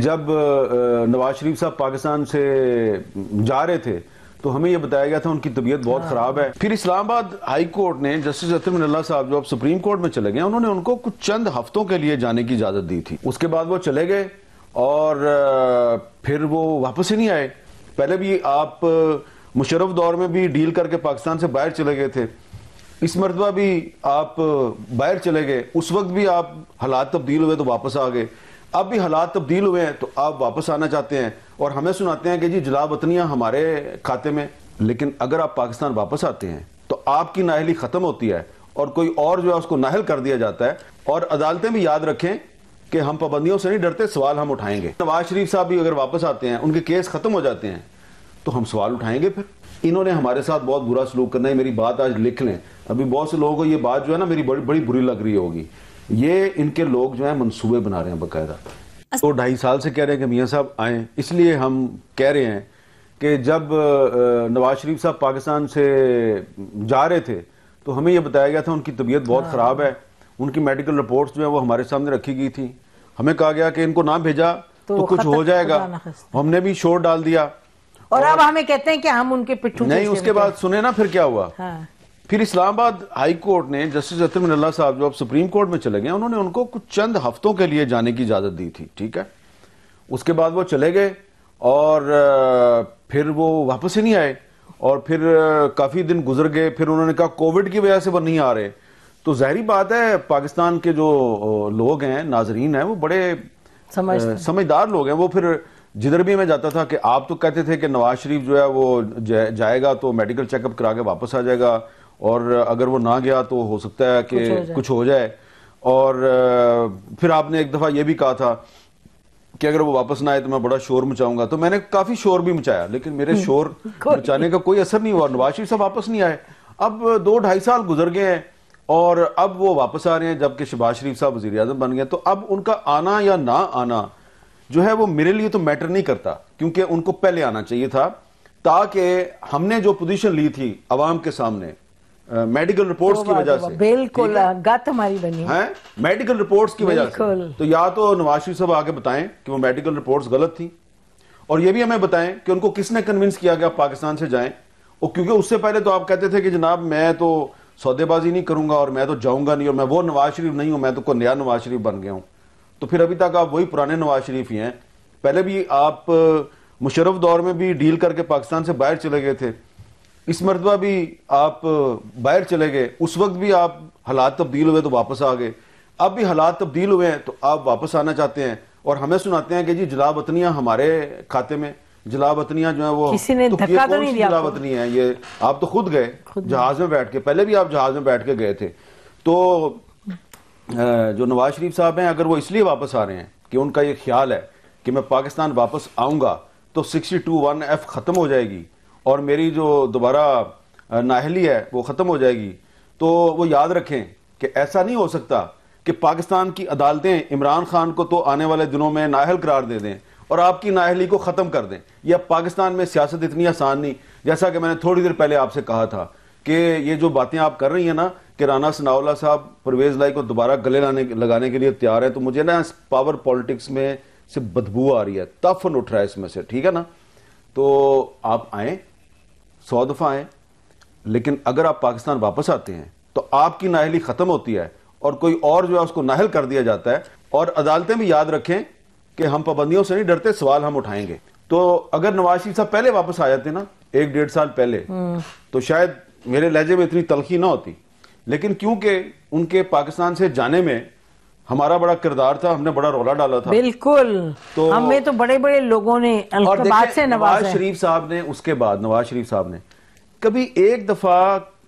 जब नवाज शरीफ साहब पाकिस्तान से जा रहे थे तो हमें यह बताया गया था उनकी तबीयत बहुत हाँ। खराब है फिर इस्लामाबाद हाई कोर्ट ने जस्टिस अतम अल्लाह साहब जो अब सुप्रीम कोर्ट में चले गए उन्होंने उनको कुछ चंद हफ्तों के लिए जाने की इजाज़त दी थी उसके बाद वो चले गए और फिर वो वापस ही नहीं आए पहले भी आप मुशरफ दौर में भी डील करके पाकिस्तान से बाहर चले गए थे इस मरतबा भी आप बाहर चले गए उस वक्त भी आप हालात तब्दील हुए तो वापस आ गए अब भी हालात तब्दील हुए हैं तो आप वापस आना चाहते हैं और हमें सुनाते हैं कि जी जला वतनियाँ हमारे खाते में लेकिन अगर आप पाकिस्तान वापस आते हैं तो आपकी नाहली ख़त्म होती है और कोई और जो है उसको नाहल कर दिया जाता है और अदालतें भी याद रखें कि हम पाबंदियों से नहीं डरते सवाल हम उठाएंगे नवाज शरीफ साहब भी अगर वापस आते हैं उनके केस ख़त्म हो जाते हैं तो हम सवाल उठाएंगे फिर इन्होंने हमारे साथ बहुत बुरा सलूक करना है मेरी बात आज लिख लें अभी बहुत से लोगों को ये बात जो है ना मेरी बड़ी बड़ी बुरी लग रही होगी ये इनके लोग जो है मंसूबे बना रहे हैं बाकायदा तो ढाई साल से कह रहे हैं कि मियाँ साहब आए इसलिए हम कह रहे हैं कि जब नवाज शरीफ साहब पाकिस्तान से जा रहे थे तो हमें यह बताया गया था उनकी तबीयत बहुत हाँ। ख़राब है उनकी मेडिकल रिपोर्ट्स जो है वो हमारे सामने रखी गई थी हमें कहा गया कि इनको ना भेजा तो, तो कुछ हो जाएगा हमने भी शोर डाल दिया और, और अब हमें कहते हैं कि हम उनके पिट्ठू नहीं उसके बाद सुने ना फिर क्या हुआ हाँ। फिर इस्लामाबाद हाई कोर्ट ने जस्टिस अतम साहब जो अब सुप्रीम कोर्ट में चले गए उन्होंने उनको कुछ चंद हफ्तों के लिए जाने की इजाज़त दी थी ठीक है उसके बाद वो चले गए और फिर वो वापस ही नहीं आए और फिर काफ़ी दिन गुजर गए फिर उन्होंने कहा कोविड की वजह से वो नहीं आ रहे तो जहरी बात है पाकिस्तान के जो लोग हैं नाजरीन हैं वो बड़े समझदार लोग हैं वो फिर जिधर भी मैं जाता था कि आप तो कहते थे कि नवाज शरीफ जो है वो जाएगा तो मेडिकल चेकअप करा के वापस आ जाएगा और अगर वो ना गया तो हो सकता है कि कुछ हो, जाए और फिर आपने एक दफ़ा ये भी कहा था कि अगर वो वापस ना आए तो मैं बड़ा शोर मचाऊंगा तो मैंने काफ़ी शोर भी मचाया लेकिन मेरे हम्म। शोर मचाने का कोई असर नहीं हुआ नवाज शरीफ साहब वापस नहीं आए अब दो ढाई साल गुजर गए हैं और अब वो वापस आ रहे हैं जबकि शहबाज शरीफ साहब वजी अजम बन गए तो अब उनका आना या ना आना जो है वो मेरे लिए तो मैटर नहीं करता क्योंकि उनको पहले आना चाहिए था ताकि हमने जो पोजीशन ली थी अवाम के सामने मेडिकल रिपोर्ट्स की वजह से बिल्कुल गत हमारी बनी है मेडिकल रिपोर्ट्स की वजह से तो या तो नवाज शरीफ साहब आके बताएं कि वो मेडिकल रिपोर्ट्स गलत थी और ये भी हमें बताएं कि उनको किसने कन्विंस किया कि आप पाकिस्तान से जाएं और क्योंकि उससे पहले तो आप कहते थे कि जनाब मैं तो सौदेबाजी नहीं करूंगा और मैं तो जाऊंगा नहीं और मैं वो नवाज शरीफ नहीं हूं मैं तो कोई नया नवाज शरीफ बन गया हूं तो फिर अभी तक आप वही पुराने नवाज शरीफ ही हैं पहले भी आप मुशरफ दौर में भी डील करके पाकिस्तान से बाहर चले गए थे इस मरतबा भी आप बाहर चले गए उस वक्त भी आप हालात तब्दील हुए तो वापस आ गए अब भी हालात तब्दील हुए हैं तो आप वापस आना चाहते हैं और हमें सुनाते हैं कि जी जला वतनियाँ हमारे खाते में जला वतनियाँ जो है वो किसी ने तो धक्का तो नहीं दिया जला वतनी है ये आप तो खुद गए जहाज में बैठ के पहले भी आप जहाज में बैठ के गए थे तो जो नवाज शरीफ साहब हैं अगर वो इसलिए वापस आ रहे हैं कि उनका ये ख्याल है कि मैं पाकिस्तान वापस आऊंगा तो सिक्सटी टू वन एफ ख़त्म हो जाएगी और मेरी जो दोबारा नाहली है वो ख़त्म हो जाएगी तो वो याद रखें कि ऐसा नहीं हो सकता कि पाकिस्तान की अदालतें इमरान खान को तो आने वाले दिनों में नाहल करार दे दें और आपकी नाहली को ख़त्म कर दें यह पाकिस्तान में सियासत इतनी आसान नहीं जैसा कि मैंने थोड़ी देर पहले आपसे कहा था कि ये जो बातें आप कर रही हैं ना कि राना सनावला साहब परवेज लाई को दोबारा गले लाने लगाने के लिए तैयार है तो मुझे ना इस पावर पॉलिटिक्स में से बदबू आ रही है तफन उठ रहा है इसमें से ठीक है ना तो आप आएँ सौ दफ़ा आए लेकिन अगर आप पाकिस्तान वापस आते हैं तो आपकी नाहली ख़त्म होती है और कोई और जो है उसको नाहल कर दिया जाता है और अदालतें भी याद रखें कि हम पाबंदियों से नहीं डरते सवाल हम उठाएंगे तो अगर नवाज शरीफ साहब पहले वापस आ जाते ना एक डेढ़ साल पहले हम्म। तो शायद मेरे लहजे में इतनी तलखी ना होती लेकिन क्योंकि उनके पाकिस्तान से जाने में हमारा बड़ा किरदार था हमने बड़ा रोला डाला था बिल्कुल तो हमें तो बड़े बड़े लोगों ने से नवाज शरीफ साहब ने उसके बाद नवाज शरीफ साहब ने कभी एक दफा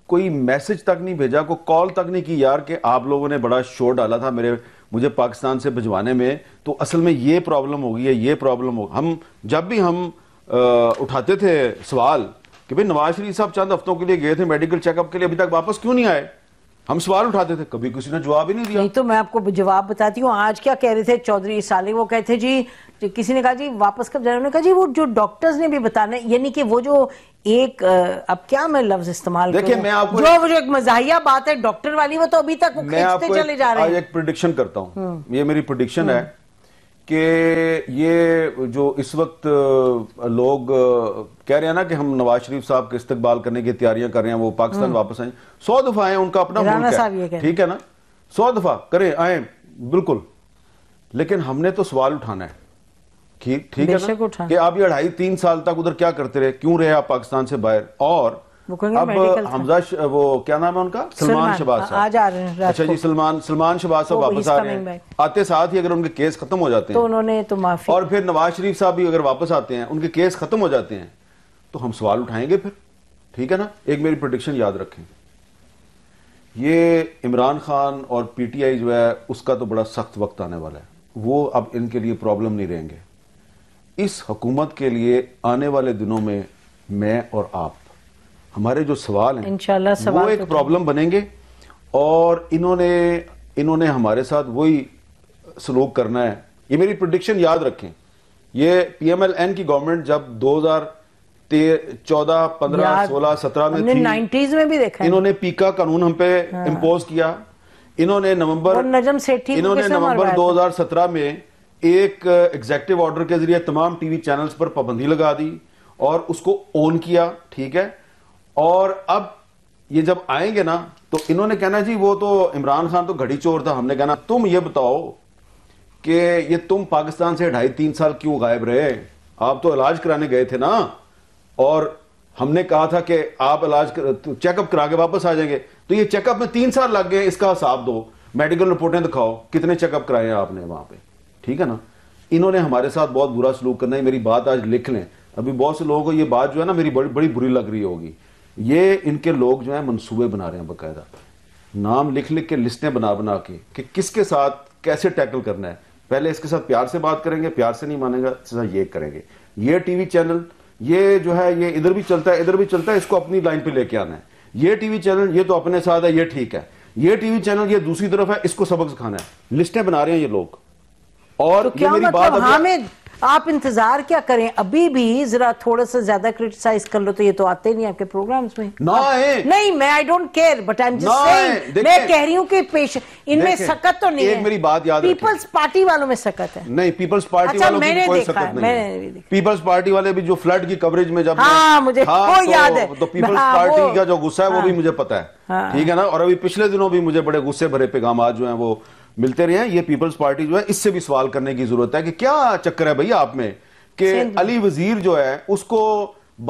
कोई मैसेज तक नहीं भेजा को कॉल तक नहीं की यार कि आप लोगों ने बड़ा शोर डाला था मेरे मुझे पाकिस्तान से भिजवाने में तो असल में ये प्रॉब्लम होगी है ये प्रॉब्लम होगी हम जब भी हम आ, उठाते थे सवाल कि भाई नवाज शरीफ साहब चंद हफ्तों के लिए गए थे मेडिकल चेकअप के लिए अभी तक वापस क्यों नहीं आए हम सवाल उठाते थे कभी किसी ने जवाब ही नहीं दिया नहीं तो मैं आपको जवाब बताती हूँ आज क्या कह रहे थे चौधरी साले वो कहते जी किसी ने कहा जी वापस कब जाना उन्होंने कहा जी वो जो डॉक्टर्स ने भी बताना यानी कि वो जो एक अब क्या मैं लफ्ज इस्तेमाल देखिए मैं आपको जो जो एक मजाहिया बात है डॉक्टर वाली वो तो अभी तक वो खींचते चले जा रहे हैं एक प्रिडिक्शन करता हूँ हम्म। ये मेरी प्रिडिक्शन है कि ये जो इस वक्त लोग कह रहे हैं ना कि हम नवाज शरीफ साहब के इस्तेबाल करने की तैयारियां कर रहे हैं वो पाकिस्तान हम्म। वापस आए सौ दफा आए उनका अपना है ठीक है ना सौ दफा करें आए बिल्कुल लेकिन हमने तो सवाल उठाना है ठीक है ना कि आप ये अढ़ाई तीन साल तक उधर क्या करते रहे क्यों रहे आप पाकिस्तान से बाहर और अब हमजा वो क्या नाम है उनका सलमान शबाज साहब आज आ रहे हैं अच्छा जी सलमान सलमान शबाज साहब वापस आ रहे हैं आते साथ ही अगर उनके केस खत्म हो जाते तो हैं तो उन्होंने तो माफी और फिर नवाज शरीफ साहब भी अगर वापस आते हैं उनके केस खत्म हो जाते हैं तो हम सवाल उठाएंगे फिर ठीक है ना एक मेरी प्रोडिक्शन याद रखें ये इमरान खान और पीटीआई जो है उसका तो बड़ा सख्त वक्त आने वाला है वो अब इनके लिए प्रॉब्लम नहीं रहेंगे इस हुकूमत के लिए आने वाले दिनों में मैं और आप हमारे जो सवाल हैं वो एक प्रॉब्लम तो बनेंगे और इन्होंने इन्होंने हमारे साथ वही सलूक करना है ये मेरी प्रोडिक्शन याद रखें ये पीएमएलएन की गवर्नमेंट जब 2000 चौदह पंद्रह सोलह सत्रह में थी नाइन्टीज में भी देखा इन्होंने पीका कानून हम पे हाँ। इम्पोज किया इन्होंने नवंबर नजम सेठी इन्होंने नवंबर 2017 में एक एग्जेक्टिव ऑर्डर के जरिए तमाम टीवी चैनल्स पर पाबंदी लगा दी और उसको ओन किया ठीक है और अब ये जब आएंगे ना तो इन्होंने कहना जी वो तो इमरान खान तो घड़ी चोर था हमने कहना तुम ये बताओ कि ये तुम पाकिस्तान से ढाई तीन साल क्यों गायब रहे आप तो इलाज कराने गए थे ना और हमने कहा था कि आप इलाज कर, चेकअप तो करा के वापस आ जाएंगे तो ये चेकअप में तीन साल लग गए इसका हिसाब दो मेडिकल रिपोर्टें दिखाओ कितने चेकअप कराए हैं आपने वहां पे ठीक है ना इन्होंने हमारे साथ बहुत बुरा सलूक करना है मेरी बात आज लिख लें अभी बहुत से लोगों को ये बात जो है ना मेरी बड़ी बड़ी बुरी लग रही होगी ये इनके लोग जो है मंसूबे बना रहे हैं बाकायदा नाम लिख लिख के लिस्टें बना बना के कि किसके साथ कैसे टैकल करना है पहले इसके साथ प्यार से बात करेंगे प्यार से नहीं मानेगा इसके साथ ये करेंगे ये टीवी चैनल ये जो है ये इधर भी चलता है इधर भी चलता है इसको अपनी लाइन पे लेके आना है ये टीवी चैनल ये तो अपने साथ है ये ठीक है ये टीवी चैनल ये दूसरी तरफ है इसको सबक सिखाना है लिस्टें बना रहे हैं ये लोग और क्या मेरी मतलब बात हामिद आप इंतजार क्या करें अभी भी जरा थोड़ा सा ज्यादा क्रिटिसाइज कर लो तो ये तो आते नहीं आपके प्रोग्राम्स में ना आप, नहीं मैं I don't care but I am just saying मैं कह रही हूँ कि पेश इनमें सकत तो नहीं एक है मेरी बात याद पीपल्स पार्टी वालों में सकत है नहीं पीपल्स पार्टी अच्छा, वालों मैंने कोई सकत नहीं मैंने देखा पीपल्स पार्टी वाले भी जो फ्लड की कवरेज में जब हाँ मुझे हाँ, वो तो- याद है तो पीपल्स पार्टी हाँ, का जो गुस्सा है वो भी हाँ। मुझे पता है ठीक है ना और अभी पिछले दिनों भी मुझे बड़े गुस्से भरे पैगाम जो है वो मिलते रहे हैं ये पीपल्स पार्टी जो है इससे भी सवाल करने की जरूरत है कि क्या चक्कर है भैया आप में कि अली वजीर जो है उसको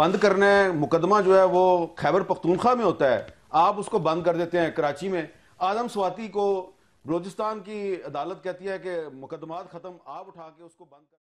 बंद करना है मुकदमा जो है वो खैबर पख्तूनखा में होता है आप उसको बंद कर देते हैं कराची में आदम स्वाति को बलोचिस्तान की अदालत कहती है कि मुकदमा खत्म आप उठा के उसको बंद कर